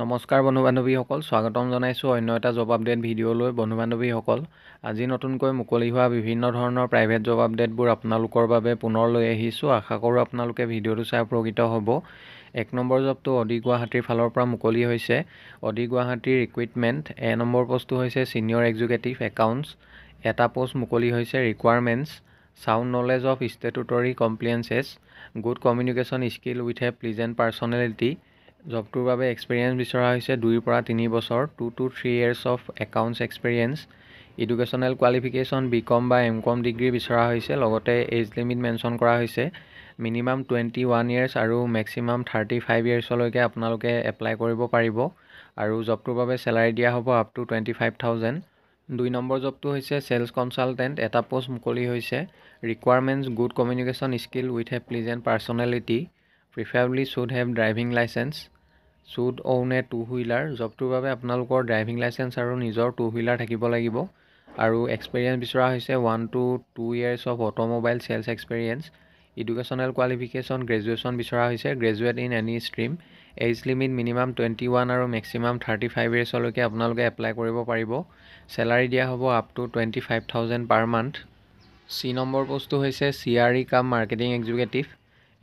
নমস্কাৰ বন্ধু বান্ধৱীসকল স্বাগতম জনাইছোঁ অন্য এটা জব আপডেট ভিডিঅ'লৈ বন্ধু বান্ধৱীসকল আজি নতুনকৈ মুকলি হোৱা বিভিন্ন ধৰণৰ প্ৰাইভেট জব আপডেটবোৰ আপোনালোকৰ বাবে পুনৰ লৈ আহিছোঁ আশা কৰোঁ আপোনালোকে ভিডিঅ'টো চাই উপকৃত হ'ব এক নম্বৰ জবটো অডি গুৱাহাটীৰ ফালৰ পৰা মুকলি হৈছে অডি গুৱাহাটীৰ ৰিকুইটমেণ্ট এ নম্বৰ পষ্টটো হৈছে ছিনিয়ৰ এক্সিকিউটিভ একাউণ্টছ এটা পষ্ট মুকলি হৈছে requirements sound knowledge of statutory compliances good communication skill with a pleasant personality জবটোৰ বাবে এক্সপেৰিয়েঞ্চ বিচৰা হৈছে দুইৰ পৰা তিনি বছৰ two to three years of accounts experience educational qualification B com বা এম কম ডিগ্ৰী বিচৰা হৈছে লগতে এজ লিমিট মেনশ্যন কৰা হৈছে মিনিমাম টুৱেণ্টি ওৱান ইয়েৰ্ছ আৰু মেক্সিমাম থাৰ্টি ফাইভ ইয়েৰ্ছলৈকে আপোনালোকে এপ্লাই কৰিব পাৰিব আৰু জবটোৰ বাবে চেলাৰী দিয়া হ'ব up to twenty five thousand দুই নম্বৰ জবটো হৈছে চেলছ কনচালটেণ্ট এটা পোষ্ট মুকলি হৈছে requirements good communication skill with a pleasant personality preferably should have driving licence should own a two wheeler জবটোৰ বাবে আপোনালোকৰ ড্ৰাইভিং লাইচেঞ্চ আৰু নিজৰ টু হুইলাৰ থাকিব লাগিব আৰু এক্সপেৰিয়েঞ্চ বিচৰা হৈছে one two two years of automobile sales experience educational qualification graduation বিচৰা হৈছে graduate in any stream age limit minimum twenty one আৰু মেক্সিমাম থাৰ্টি ফাইভ ইয়েৰ্ছলৈকে আপোনালোকে এপ্লাই কৰিব পাৰিব চেলাৰী দিয়া হ'ব up to twenty five thousand per month চি নম্বৰ পষ্টটো হৈছে চি আৰ ই কাম মাৰ্কেটিং এক্সিকিউটিভ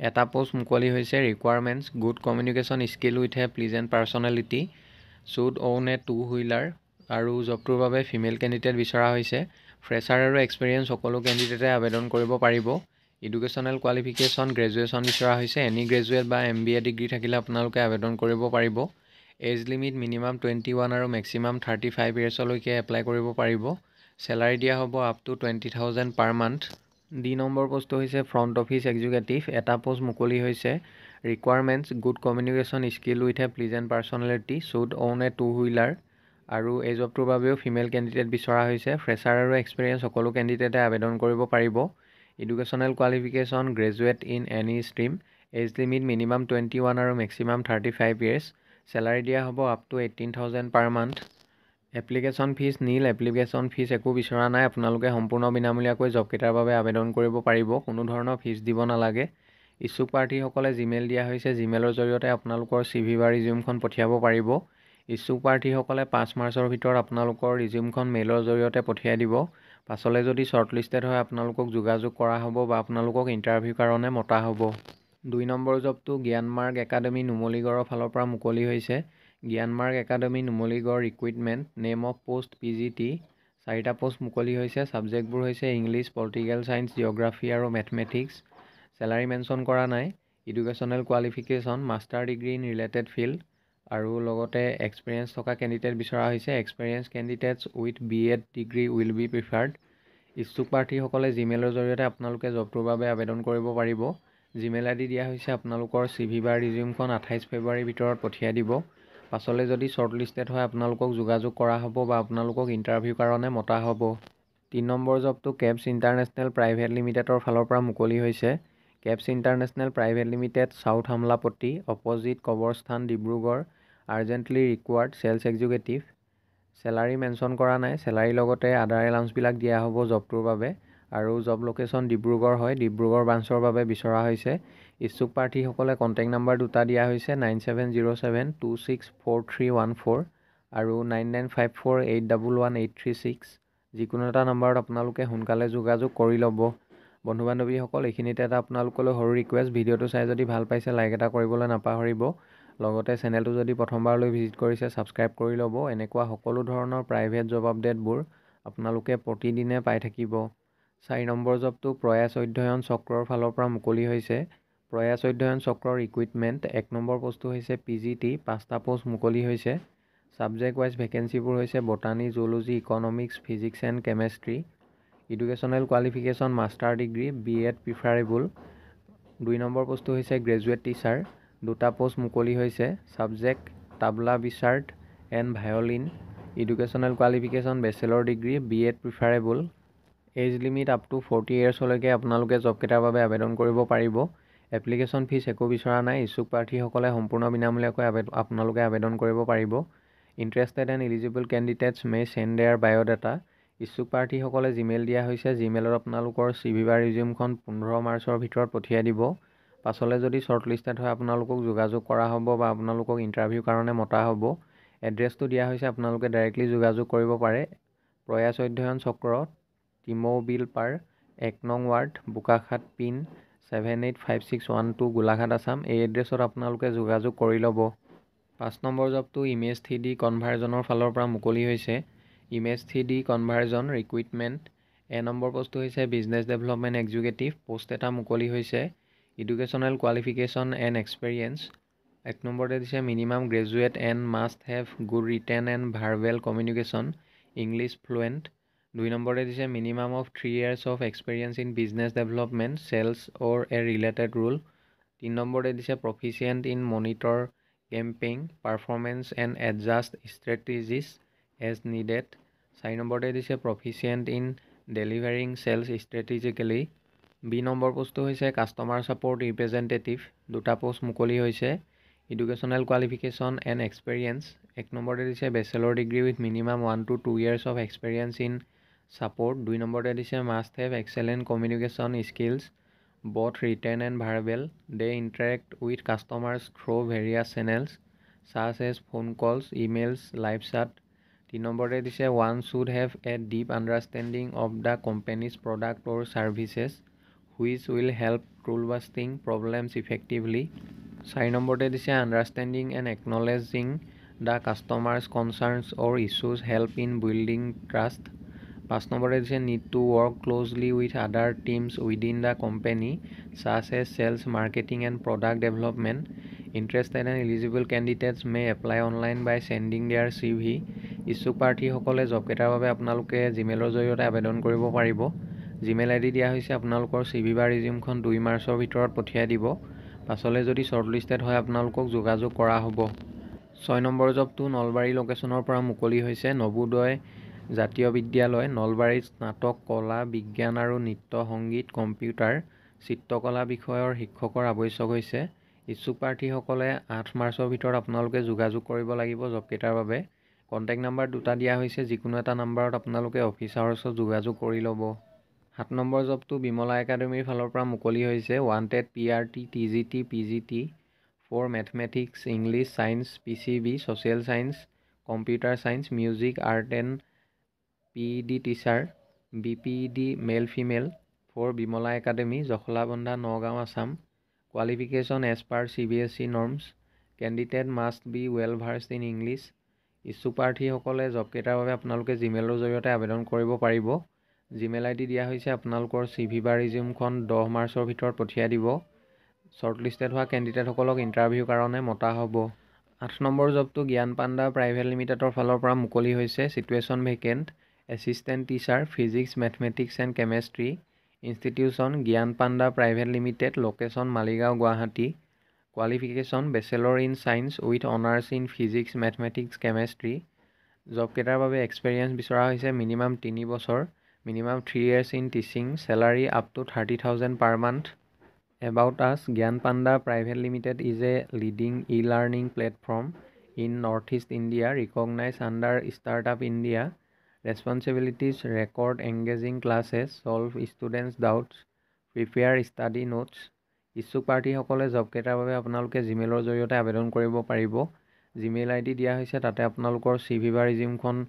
এটা পোষ্ট মুকলি হৈছে requirements good communication skill with a and personality should own a two wheeler আৰু জবটোৰ বাবে ফিমেল কেণ্ডিডেট বিচৰা হৈছে ফ্ৰেছাৰ আৰু এক্সপেৰিয়েঞ্চ সকলো কেণ্ডিডেটে আবেদন কৰিব পাৰিব এডুকেশ্যনেল কোৱালিফিকেশ্যন গ্ৰেজুৱেশ্যন বিচৰা হৈছে এনি গ্ৰেজুৱেট বা এম বি এ ডিগ্ৰী থাকিলে আপোনালোকে আবেদন কৰিব পাৰিব age limit minimum twenty one আৰু মেক্সিমাম থাৰ্টি ফাইভ ইয়েৰ্ছলৈকে এপ্লাই কৰিব পাৰিব চেলাৰী দিয়া হ'ব up to twenty thousand per month দুই নম্বৰ পোষ্টটো হৈছে ফ্ৰণ্ট অফিচ এক্সিকিউটিভ এটা পোষ্ট মুকলি হৈছে requirements good communication skill with a pleasant personality should own a two wheeler আৰু এই জবটোৰ বাবেও ফিমেল কেণ্ডিডেট বিচৰা হৈছে ফ্ৰেছাৰ আৰু এক্সপিৰিয়েঞ্চ সকলো কেণ্ডিডেটে আবেদন কৰিব পাৰিব educational qualification graduate in any stream age limit minimum twenty one আৰু maximum thirty five years salary দিয়া হ'ব up to eighteen thousand per month application fees nil application fees একো বিচৰা নাই আপোনালোকে সম্পূৰ্ণ বিনামূলীয়াকৈ জবকেইটাৰ বাবে আবেদন কৰিব পাৰিব কোনো ধৰণৰ ফিজ দিব নালাগে ইচ্ছু প্ৰাৰ্থীসকলে জিমেইল দিয়া হৈছে জিমেইলৰ জৰিয়তে আপোনালোকৰ চি ভি বা ৰিজিউমখন পঠিয়াব পাৰিব ইচ্ছু প্ৰাৰ্থীসকলে পাঁচ মাৰ্চৰ ভিতৰত আপোনালোকৰ ৰিজিউমখন মেইলৰ জৰিয়তে পঠিয়াই দিব পাছলৈ যদি শ্বৰ্ট লিষ্টেড হয় আপোনালোকক যোগাযোগ কৰা হ'ব বা আপোনালোকক ইণ্টাৰভিউ কাৰণে মতা হ'ব দুই নম্বৰ জবটো জ্ঞানমাৰ্গ একাডেমী নুমলীগড়ৰ ফালৰ পৰা মুকলি হৈছে Gyanmarg academy Numaligarh recruitment name of post P G T চাৰিটা পোষ্ট মুকলি হৈছে ছাবজেক্টবোৰ হৈছে ইংলিছ পলিটিকেল চায়েন্স জিঅ'গ্ৰাফী আৰু মেথমেটিক্স চেলাৰী মেনশ্যন কৰা নাই educational qualification master degree in related field আৰু লগতে এক্সপেৰিয়েঞ্চ থকা কেণ্ডিডেট বিচৰা হৈছে experience candidates with B Ed degree will be preferred ইচ্ছুক প্ৰাৰ্থীসকলে জিমেইলৰ জৰিয়তে আপোনালোকে জবটোৰ বাবে আবেদন কৰিব পাৰিব জিমেইল আই ডি দিয়া হৈছে আপোনালোকৰ চি ভি বা ৰিজিউমখন আঠাইছ ফেব্ৰুৱাৰীৰ ভিতৰত পঠিয়াই দিব পাছলৈ যদি শ্বৰ্ট লিষ্টেড হয় আপোনালোকক যোগাযোগ কৰা হ'ব বা আপোনালোকক ইণ্টাৰভিউ কাৰণে মতা হ'ব তিনি নম্বৰ জবটো কেপছ ইণ্টাৰনেশ্যনেল প্ৰাইভেট লিমিটেডৰ ফালৰ পৰা মুকলি হৈছে Caps international private limited south হামলাপতি অপজিট কবৰস্থান Dibrugarh urgently required sales executive salary mention কৰা নাই চেলাৰীৰ লগতে আদাৰ এলাউন্সবিলাক দিয়া হ'ব জবটোৰ বাবে আৰু জব লোকেশ্যন ডিব্ৰুগড় হয় ডিব্ৰুগড় ব্ৰাঞ্চৰ বাবে বিচৰা হৈছে ইচ্ছুক প্ৰাৰ্থীসকলে কণ্টেক্ট নাম্বাৰ দুটা দিয়া হৈছে nine seven zero' seven two six four three one four আৰু nine nine five four eight double one eight three six যিকোনো এটা নাম্বাৰত আপোনালোকে সোনকালে যোগাযোগ কৰি ল'ব বন্ধু বান্ধৱীসকল এইখিনিতে এটা আপোনালোকলৈ সৰু ৰিকুৱেষ্ট ভিডিঅ'টো চাই যদি ভাল পাইছে লাইক এটা কৰিবলৈ নাপাহৰিব লগতে চেনেলটো যদি প্ৰথমবাৰলৈ ভিজিট কৰিছে ছাবস্ক্ৰাইব কৰি ল'ব এনেকুৱা সকলো ধৰণৰ প্ৰাইভেট জব আপডেটবোৰ আপোনালোকে প্ৰতিদিনে পাই থাকিব চাৰি নম্বৰ জবটো প্ৰয়াস অধ্যয়ন চক্ৰৰ ফালৰ পৰা মুকলি হৈছে প্ৰয়াস অধ্যয়ন চক্ৰৰ ইকুইপমেণ্ট এক নম্বৰ বস্তু হৈছে পি জি টি পাঁচটা প'ষ্ট মুকলি হৈছে ছাবজেক্ট ৱাইজ ভেকেঞ্চিবোৰ হৈছে botany zoology economics physics and chemistry educational qualification master degree B Ed preferable দুই নম্বৰ বস্তু হৈছে গ্ৰেজুৱেট টিচাৰ দুটা প'ষ্ট মুকলি হৈছে ছাবজেক্ট টাবলা বিচাৰ্ট and violin educational qualification bachelor degree B Ed preferable age limit up to forty ইয়েৰ্ছলৈকে আপোনালোকে জবকেইটাৰ বাবে আবেদন কৰিব পাৰিব এপ্লিকেশ্যন ফিজ একো বিচৰা নাই ইচ্ছুক প্ৰাৰ্থীসকলে সম্পূৰ্ণ বিনামূলীয়াকৈ আপোনালোকে আবেদন কৰিব পাৰিব interested and eligible candidates may send their biodata ইচ্ছুক প্ৰাৰ্থীসকলে জিমেইল দিয়া হৈছে জিমেইলত আপোনালোকৰ চি ভি বা ৰিজিউমখন পোন্ধৰ মাৰ্চৰ ভিতৰত পঠিয়াই দিব পাছলৈ যদি শ্বৰ্ট লিষ্টেড হয় আপোনালোকক যোগাযোগ কৰা হ'ব বা আপোনালোকক ইণ্টাৰভিউৰ কাৰণে মতা হ'ব এড্ৰেছটো দিয়া হৈছে আপোনালোকে ডাইৰেক্টলি যোগাযোগ কৰিব পাৰে প্ৰয়াস অধ্যয়ন চক্ৰ টিমৌ বিল পাৰ এক নং ward Bokakhat pin seven eight five six one two Golaghat Assam এই এড্ৰেছত আপোনালোকে যোগাযোগ কৰি ল'ব পাঁচ নম্বৰ জবটো ইমেজ থ্ৰী ডি কনভাৰ্জনৰ ফালৰ পৰা মুকলি হৈছে image three D conversion recruitment A number পষ্টটো হৈছে বিজনেছ ডেভেলপমেণ্ট এক্সিকিউটিভ পষ্ট এটা মুকলি হৈছে ইডুকেশ্যনেল কোৱালিফিকেশ্যন এণ্ড এক্সপেৰিয়েঞ্চ এক নম্বৰতে দিছে minimum graduate and must have good written and verbal communication English fluent দুই নম্বৰতে দিছে minimum of three years of experience in business development sales or a related role তিনি নম্বৰতে দিছে proficient in monitor campaign performance and adjust strategies as needed চাৰি নম্বৰতে দিছে proficient in delivering sales strategically B number পোষ্টটো হৈছে customer support representative দুটা post মুকলি হৈছে এডুকেশ্যনেল কোৱালিফিকেশ্যন এণ্ড এক্সপেৰিয়েঞ্চ এক নম্বৰতে দিছে bachelor degree with minimum one two two years of experience in support দুই নম্বৰতে দিছে must have excellent communication skills both written and verbal they interact with customers through' various channels চাৰ্চ as phone calls emails live chat তিনি নম্বৰতে দিছে one should have a deep understanding of the company's product or services which will help troubleshooting problems effectively চাৰি নম্বৰতে দিছে understanding and acknowledging the কাষ্টমাৰ্ছ কনচাৰ্ণছ or issues help in building trust পাঁচ নম্বৰতে দিছে need to work closely with other teams within the company such a sales marketing and product development interested and eligible candidates may apply online by sending their C V ইচ্ছুক প্ৰাৰ্থীসকলে জবকেইটাৰ বাবে আপোনালোকে জিমেইলৰ জৰিয়তে আবেদন কৰিব পাৰিব জিমেইল আই ডি দিয়া হৈছে আপোনালোকৰ চি ভি বা ৰিজিউমখন দুই মাৰ্চৰ ভিতৰত পঠিয়াই দিব পাছলৈ যদি শ্বৰ্ট লিষ্টেড হয় আপোনালোকক যোগাযোগ কৰা হ'ব ছয় নম্বৰ জবটো নলবাৰী লোকেশ্যনৰ পৰা মুকলি হৈছে নবোদয় জাতীয় বিদ্যালয় নলবাৰীত স্নাতক কলা বিজ্ঞান আৰু নৃত্য সংগীত কম্পিউটাৰ চিত্ৰকলা বিষয়ৰ শিক্ষকৰ আৱশ্যক হৈছে ইচ্ছুক প্ৰাৰ্থীসকলে আঠ মাৰ্চৰ ভিতৰত আপোনালোকে যোগাযোগ কৰিব লাগিব জবকেইটাৰ বাবে কণ্টেক্ট নাম্বাৰ দুটা দিয়া হৈছে যিকোনো এটা নাম্বাৰত আপোনালোকে অফিচাৰৰ ওচৰত যোগাযোগ কৰি ল'ব সাত নম্বৰ জবটো বিমলা একাডেমীৰ ফালৰ পৰা মুকলি হৈছে TET P R T T G T P G T for mathematics English science P C B social science computer science music art and P E D teacher B P E D male female for Bimala academy Jakhalabandha Nagaon Assam qualification as per C B S E norms candidate must be well versed in English ইচ্ছু প্ৰাৰ্থীসকলে জবকেইটাৰ বাবে আপোনালোকে জিমেইলৰ জৰিয়তে আবেদন কৰিব পাৰিব Gmail আই D দিয়া হৈছে আপোনালোকৰ চি ভি বা ৰিজিউমখন দহ মাৰ্চৰ ভিতৰত পঠিয়াই দিব শ্বৰ্ট লিষ্টেড হোৱা কেণ্ডিডেটসকলক ইণ্টাৰভিউ কাৰণে মতা হ'ব আঠ নম্বৰ জবটো জ্ঞান পাণ্ডা প্ৰাইভেট লিমিটেডৰ ফালৰ পৰা মুকলি হৈছে situation vacant assistant teacher physics mathematics and chemistry institution Gyan Panda private limited location Maligaon Guwahati qualification bachelor in science with honours in physics mathematics chemistry job কেইটাৰ বাবে এক্সপেৰিয়েঞ্চ বিচৰা হৈছে মিনিমাম তিনি বছৰ minimum three years in teaching salary up to thirty thousand per month about us Gyan Panda private limited is a leading e learning platform in north east India recognize under startup India responsibilities, record engaging classes solve students doubts, prepare study notes ইচ্ছুক প্ৰাৰ্থীসকলে job কেইটাৰ বাবে আপোনালোকে জিমেইলৰ জৰিয়তে আবেদন কৰিব পাৰিব Gmail আই D দিয়া হৈছে তাতে আপোনালোকৰ চি ভি বা ৰিজিমখন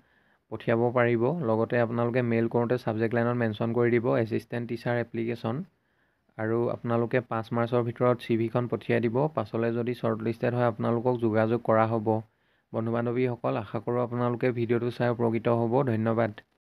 পঠিয়াব পাৰিব লগতে আপোনালোকে মেইল কৰোঁতে ছাবজেক্ট লাইনত মেনশ্যন কৰি দিব এছিষ্টেণ্ট টিচাৰ এপ্লিকেশ্যন আৰু আপোনালোকে পাঁচ মাৰ্চৰ ভিতৰত চি ভিখন পঠিয়াই দিব পাছলৈ যদি শ্বৰ্ট লিষ্টেড হয় আপোনালোকক যোগাযোগ কৰা হ'ব বন্ধু বান্ধৱীসকল আশা কৰোঁ আপোনালোকে ভিডিঅ'টো চাই উপকৃত হ'ব ধন্যবাদ